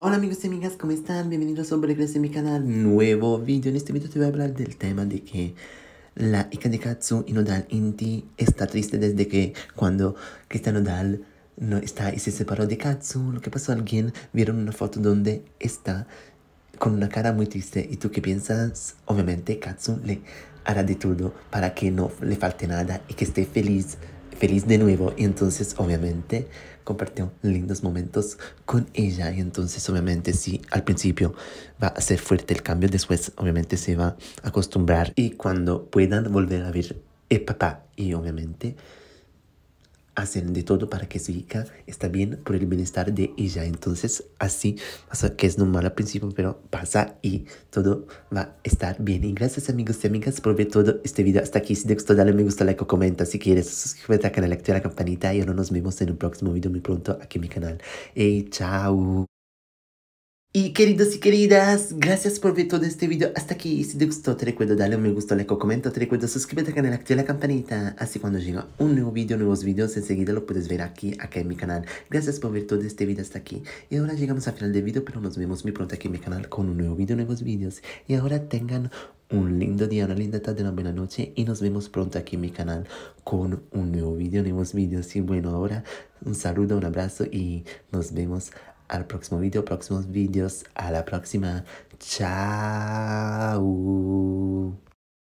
Hola amigos y amigas, ¿cómo están? Bienvenidos a un regreso a mi canal, nuevo vídeo. En este vídeo te voy a hablar del tema de que la hija de Katsu Nodal Inti está triste desde que cuando Cristiano Nodal no está y se separó de Katsu. Lo que pasó, alguien vieron una foto donde está con una cara muy triste. ¿Y tú qué piensas? Obviamente Katsu le hará de todo para que no le falte nada y que esté feliz feliz de nuevo. Y entonces, obviamente, compartió lindos momentos con ella. Y entonces, obviamente, sí, al principio va a ser fuerte el cambio. Después, obviamente, se va a acostumbrar. Y cuando puedan volver a ver el eh, papá y, obviamente, hacen de todo para que su hija está bien por el bienestar de ella. Entonces, así pasa que es normal al principio, pero pasa y todo va a estar bien. Y gracias, amigos y amigas, por ver todo este video hasta aquí. Si te gustó, dale me gusta, like o comenta. Si quieres, suscríbete al canal, activa la campanita y ahora nos vemos en un próximo video muy pronto aquí en mi canal. ¡Hey, chao! Y queridos y queridas, gracias por ver todo este video hasta aquí. Si te gustó, te recuerdo darle un me gusta, like o comento. Te recuerdo suscríbete al canal, activa la campanita. Así cuando llega un nuevo video, nuevos videos, enseguida lo puedes ver aquí, acá en mi canal. Gracias por ver todo este video hasta aquí. Y ahora llegamos al final del video, pero nos vemos muy pronto aquí en mi canal con un nuevo video, nuevos videos. Y ahora tengan un lindo día, una linda tarde, una buena noche. Y nos vemos pronto aquí en mi canal con un nuevo video, nuevos videos. Y bueno, ahora un saludo, un abrazo y nos vemos al próximo vídeo. próximos videos, a la próxima. Chao.